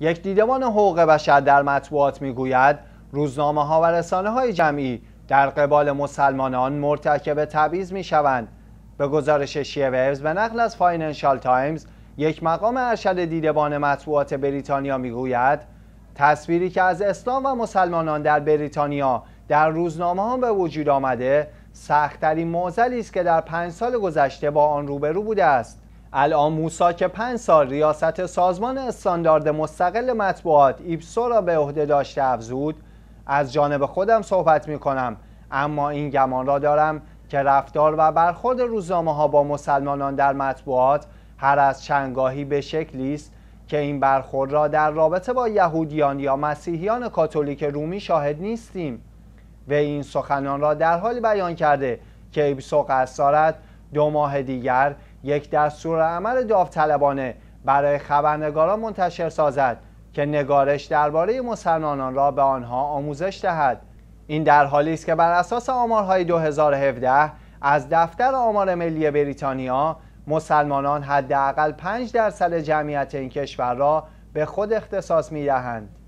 یک دیدبان حقوق بشر در مطبوعات میگوید روزنامه ها و رسانه های جمعی در قبال مسلمانان مرتکب تبعیض می شوند. به گزارش و به نقل از فاینانشال تایمز یک مقام ارشد دیدبان مطبوعات بریتانیا میگوید تصویری که از اسلام و مسلمانان در بریتانیا در روزنامه ها به وجود آمده سختترین معضلی است که در پنج سال گذشته با آن روبرو بوده است الان موسا که پنج سال ریاست سازمان استاندارد مستقل مطبوعات ایپسو را به عهده داشته افزود از جانب خودم صحبت می کنم اما این گمان را دارم که رفتار و برخورد روزنامه ها با مسلمانان در مطبوعات هر از چنگاهی به شکلی است که این برخورد را در رابطه با یهودیان یا مسیحیان کاتولیک رومی شاهد نیستیم و این سخنان را در حال بیان کرده که ایبسو قصد دارد دو ماه دیگر یک دستور عمل داوطلبانه برای خبرنگاران منتشر سازد که نگارش درباره مسلمانان را به آنها آموزش دهد این در حالی است که بر اساس آمارهای 2017 از دفتر آمار ملی بریتانیا مسلمانان حداقل 5 درصد جمعیت این کشور را به خود اختصاص می دهند.